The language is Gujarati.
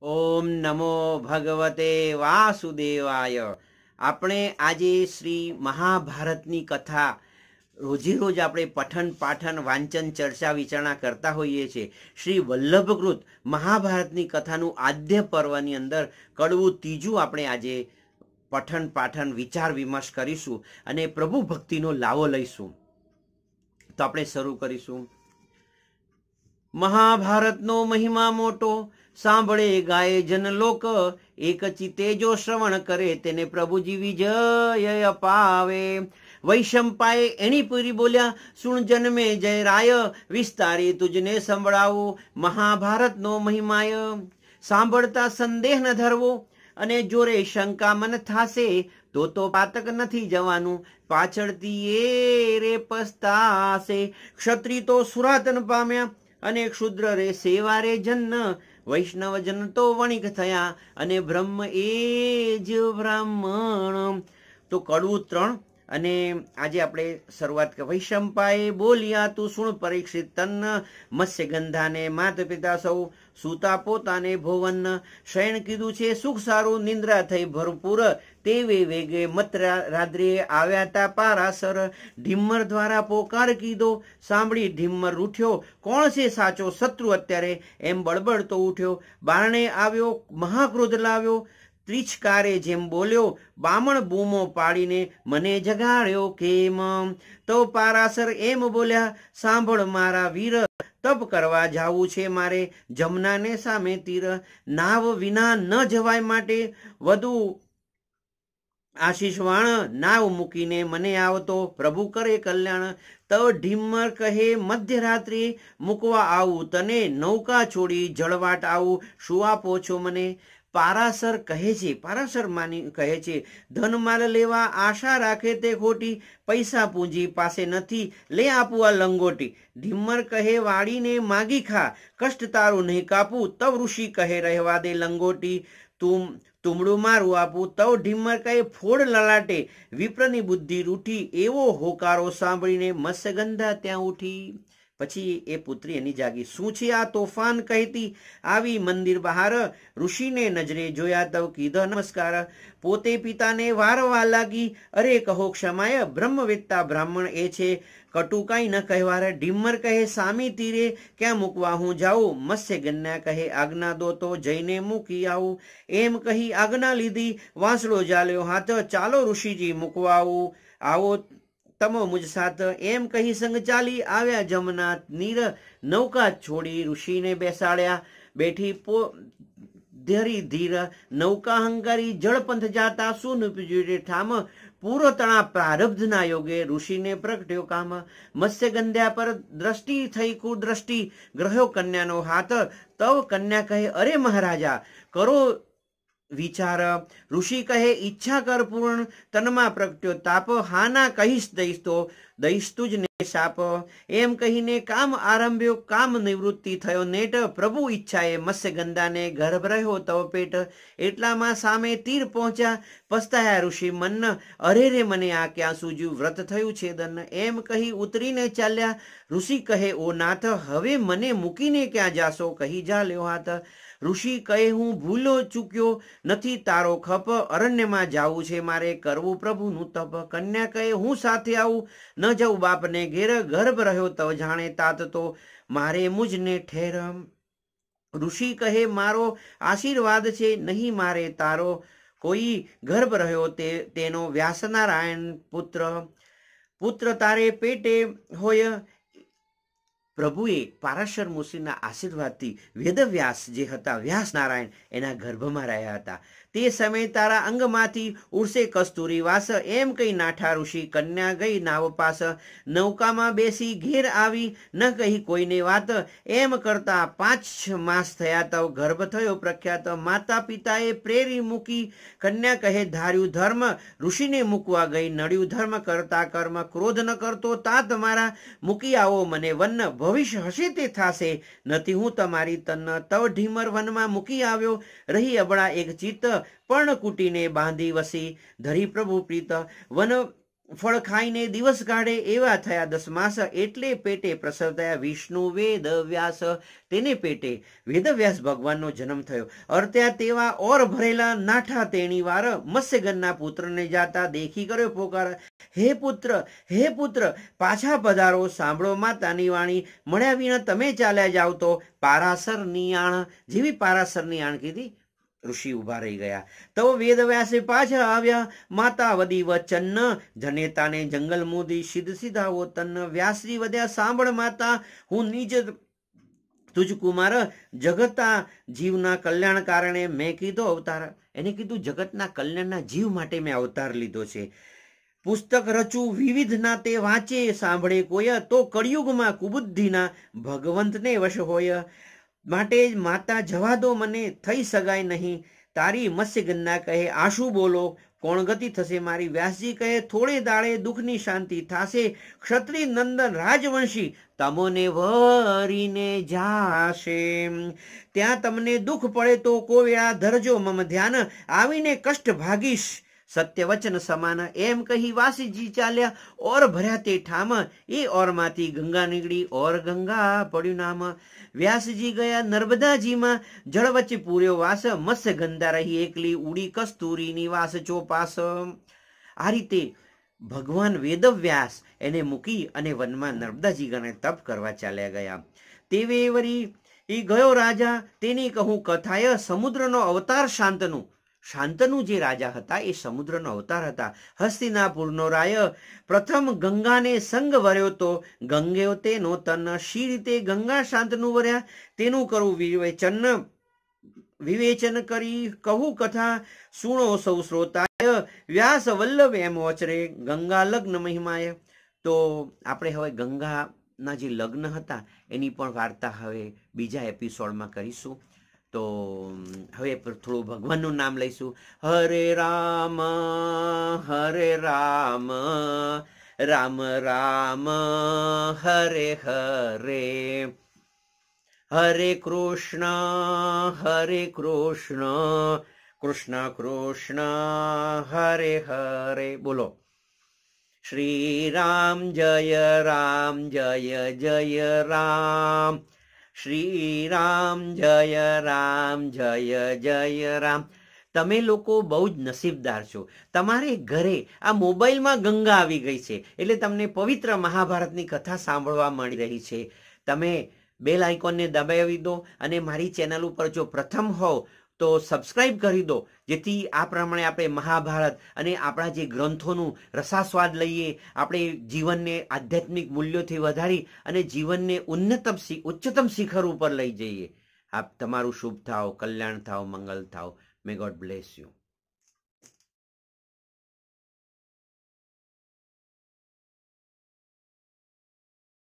ઓમ નમો ભગવતે વાસુદેવાય આપણે આજે શ્રી મહાભારતની કથા રોજે રોજ આપણે પઠન પાઠન વાંચન ચર્ચા વિચારણા કરતા હોઈએ છીએ શ્રી વલ્લભકૃત મહાભારતની કથાનું આદ્ય પર્વની અંદર કડવું ત્રીજું આપણે આજે પઠન પાઠન વિચાર વિમર્શ કરીશું અને પ્રભુ ભક્તિનો લાવો લઈશું તો આપણે શરૂ કરીશું મહાભારતનો મહિમા મોટો સાંભળે ગાય જનલોક એક ચિતે જો શ્રવણ કરે તેને પ્રભુજી વિજય અપાવે વૈશંપાએ એની પૂરી બોલ્યા સુણ જન્મે જય રાય વિસ્તારે તુજને સંભળાવું મહાભારતનો મહિમાય સાંભળતા સંદેહ ન ધરવો અને જોરે શંકા મન થાશે તો તો પાતક નથી જવાનું પાછળથી એ રે પસ્તાશે ક્ષત્રિ તો સુરાતન પામ્યા અને ક્ષુદ્ર રે સેવા રે જન્ન વૈષ્ણવજન તો વણિક થયા અને બ્રહ્મ એ જ બ્રાહ્મણ તો કડવું ત્રણ અને આજે આપણે શરૂઆત કે વૈશંપાએ બોલ્યા તું સુણ પરીક્ષિત તન મત્સ્યગંધાને માત પિતા સૌ સુતા પોતાને ભુવન શયન કીધું છે સુખ સારું નિંદ્રા થઈ ભરપૂર તેવે વેગે મત રાત્રિએ આવ્યા તા પારાસર ઢીમ્મર દ્વારા પોકાર કીધો સાંભળી ઢીમ્મર ઉઠ્યો કોણ છે સાચો શત્રુ અત્યારે એમ બળબડતો ઉઠ્યો બારણે આવ્યો મહાક્રોધ લાવ્યો ત્રિચકારે જેમ બોલ્યો બામણ બૂમો પાડીને મને જગાડ્યો કેમ તો પારાસર એમ બોલ્યા સાંભળ મારા વીર તપ કરવા જાવું છે મારે જમનાને સામે તીર નાવ વિના ન જવાય માટે વધુ આશીષવાણ નાવ મૂકીને મને આવતો પ્રભુ કરે કલ્યાણ તો ઢીમર કહે મધ્યરાત્રિ મૂકવા આવું તને નૌકા છોડી જળવાટ આવું શું આપો છો મને પારાસર કહે છે પારાસર માની કહે છે ધન માલ લેવા આશા રાખે તે ખોટી પૈસા પૂંજી પાસે નથી લે આપું આ લંગોટી ધીમર કહે વાળીને માગી ખા કષ્ટ તારું નહીં કાપું તવ ઋષિ કહે રહેવા દે લંગોટી તું તુમડું મારું આપું તવ ઢીમર કહે ફોડ લલાટે વિપ્રની બુદ્ધિ રૂઠી એવો હોકારો સાંભળીને મત્સ્યગંધા ત્યાં ઉઠી પછી એ પુત્રી એની જાગી શું છે આ તોફાન કહેતી આવી મંદિર બહાર ઋષિને નજરે જોયા તવ કીધો નમસ્કાર પોતે પિતાને વારવા લાગી અરે કહો ક્ષમાય બ્રહ્મવેત્તા બ્રાહ્મણ એ છે કટુ કાંઈ ન કહેવા કહેવારે ઢીમર કહે સામી તીરે ક્યાં મૂકવા હું જાઉં મત્સ્ય ગન્યા કહે આજ્ઞા દો તો જઈને મૂકી આવું એમ કહી આજ્ઞા લીધી વાંસળો જાલ્યો હાથ ચાલો ઋષિજી મૂકવા આવું આવો તમો મુજ સાથ એમ કહી સંગ ચાલી આવ્યા જમનાથ નીર નૌકા છોડી ઋષિને બેસાડ્યા બેઠી પો ધરી ધીર નૌકા હંકારી જળપંથ જાતા સુન ઠામ પૂરો તણા પ્રારબ્ધના યોગે ઋષિને પ્રગટ્યો કામ મત્સ્ય ગંધ્યા પર દ્રષ્ટિ થઈ કુદ્રષ્ટિ ગ્રહ્યો કન્યાનો હાથ તવ કન્યા કહે અરે મહારાજા કરો વિચાર ઋષિ કહે ઈચ્છા કર પૂર્ણ તનમાં પ્રગટ્યો તાપ હા ના કહીશ દઈશ તો દઈશ તુજ ને સાપ એમ કહીને કામ આરંભ્યો કામ નિવૃત્તિ થયો નેટ પ્રભુ ઈચ્છાએ મત્સ્ય ગંદાને ગર્ભ રહ્યો તવ પેટ એટલામાં સામે તીર પહોંચ્યા પસ્તાયા ઋષિ મન અરે રે મને આ ક્યાં સુજ્યું વ્રત થયું છેદન એમ કહી ઉતરીને ચાલ્યા ઋષિ કહે ઓ નાથ હવે મને મૂકીને ક્યાં જાશો કહી જા લ્યો હાથ ઋષિ કહે હું ભૂલો ચૂક્યો નથી તારો ખપ અરણ્યમાં જાવું છે મારે કરવું પ્રભુનું તપ કન્યા કહે હું સાથે આવું ન જાઉં બાપને ઘેર ગર્ભ રહ્યો તો જાણે તાત તો મારે મુજને ઠેરમ ઋષિ કહે મારો આશીર્વાદ છે નહીં મારે તારો કોઈ ગર્ભ રહ્યો તે તેનો વ્યાસનારાયણ પુત્ર પુત્ર તારે પેટે હોય પ્રભુએ પારાશર મુસીના આશીર્વાદથી વેદવ્યાસ જે હતા વ્યાસ નારાયણ એના ગર્ભમાં રહ્યા હતા તે સમયે તારા અંગમાંથી ઉડશે કસ્તુરી વાસ એમ કહી નાઠા ઋષિ કન્યા ગઈ નાવ પાસ નૌકામાં બેસી ઘેર આવી ન કહી કોઈને વાત એમ કરતા પાંચ માસ થયા તવ ગર્ભ થયો પ્રખ્યાત માતા પિતાએ પ્રેરી મૂકી કન્યા કહે ધાર્યું ધર્મ ઋષિને મૂકવા ગઈ નડ્યું ધર્મ કરતા કર્મ ક્રોધ ન કરતો તા તમારા મૂકી આવો મને વન ભવિષ્ય હશે તે થાશે નથી હું તમારી તન તવ ઢીમર વનમાં મૂકી આવ્યો રહી અબળા એક ચિત્ત કુટીને બાંધી વસી ધરી પ્રભુ પ્રીત વન ફળ ખાઈને દિવસ કાઢે એવા થયા દસમાસ એટલે પેટે પ્રસવ થયા વિષ્ણુ વેદ વ્યાસ તેને પેટે વેદવ્યાસ ભગવાનનો જન્મ થયો અર્ત્યા તેવા ઓર ભરેલા નાઠા તેણી વાર મત્સ્યગનના પુત્રને જાતા દેખી કર્યો પોકાર હે પુત્ર હે પુત્ર પાછા પધારો સાંભળો માતાની વાણી મળ્યા વિના તમે ચાલ્યા જાવ તો પારાસર નિયાણ જેવી પારાસર નિયાણ કીધી ઋષિ ઊભા રહી ગયા તો વેદવ્યાસે પાછા આવ્યા માતાવદી વચન જનેતાને જંગલ મોદી સિદ્ધ સીધા વતન વ્યાસરી વધ્યા સાંભળ માતા હું નીજ તુજકુમાર જગતના જીવના કલ્યાણ કારણે મેં કીધો અવતાર એને કીધું જગતના કલ્યાણના જીવ માટે મેં અવતાર લીધો છે પુસ્તક રચું વિવિધ નાતે વાંચે સાંભળે કોય તો કળિયુગમાં કુબુદ્ધિના ભગવંતને વશ હોય માટે માતા જવા દો મને થઈ શકાય નહીં તારી મત્સ્યગંધા કહે આશુ બોલો કોણ ગતિ થશે મારી વ્યાસજી કહે થોડે દાળે દુઃખની શાંતિ થાશે ક્ષત્રિય નંદન રાજવંશી તમોને વરીને જાશે ત્યાં તમને દુઃખ પડે તો કોવેળા ધરજો મમ ધ્યાન આવીને કષ્ટ ભાગીશ સત્ય વચન સમાન એમ કહી વાસીજી ચાલ્યા ઓર ભર્યા તે ઠામ એ ઓરમાંથી ગંગા નીકળી ઓર ગંગા પડ્યું નામ વ્યાસજી ગયા નર્મદાજીમાં જળ વચ્ચે પૂર્યો વાસ મત્સ્ય ગંદા રહી એકલી ઉડી કસ્તુરીની વાસ ચોપાસ આ રીતે ભગવાન વેદવ્યાસ એને મૂકી અને વનમાં નર્મદાજી ગણે તપ કરવા ચાલ્યા ગયા તેવે વરી એ ગયો રાજા તેની કહું કથાય સમુદ્રનો અવતાર શાંતનું શાંતનુ જે રાજા હતા એ સમુદ્રનો અવતાર હતા હસ્તિનાપુરનો રાય પ્રથમ ગંગાને સંગ વર્યો તો ગંગેઓ તેનો તન શી રીતે ગંગા શાંતનુ વર્યા તેનું કરવું વિવેચન વિવેચન કરી કહું કથા સુણો સૌ શ્રોતાય વ્યાસ વલ્લભ એમ વચરે ગંગા લગ્ન મહિમાય તો આપણે હવે ગંગાના જે લગ્ન હતા એની પણ વાર્તા હવે બીજા એપિસોડમાં કરીશું તો હવે થોડું ભગવાનનું નામ લઈશું હરે રામ હરે રામ રામ રામ હરે હરે હરે કૃષ્ણ હરે કૃષ્ણ કૃષ્ણ કૃષ્ણ હરે હરે બોલો શ્રી રામ જય રામ જય જય રામ શ્રીરામ જય રામ જય જય રામ તમે લોકો બહુ જ નસીબદાર છો તમારે ઘરે આ મોબાઈલમાં ગંગા આવી ગઈ છે એટલે તમને પવિત્ર મહાભારતની કથા સાંભળવા મળી રહી છે તમે બેલ આઇકોનને દબાવી દો અને મારી ચેનલ ઉપર જો પ્રથમ હોવ તો સબસ્ક્રાઇબ કરી દો જેથી આ પ્રમાણે આપણે મહાભારત અને આપણા જે ગ્રંથોનું રસાસ્વાદ લઈએ આપણે જીવનને આધ્યાત્મિક મૂલ્યોથી વધારી અને જીવનને ઉન્નતમ ઉચ્ચતમ શિખર ઉપર લઈ જઈએ આપ તમારું શુભ થાવ કલ્યાણ થાઓ મંગલ થાવ મે ગોડ બ્લેસ યુ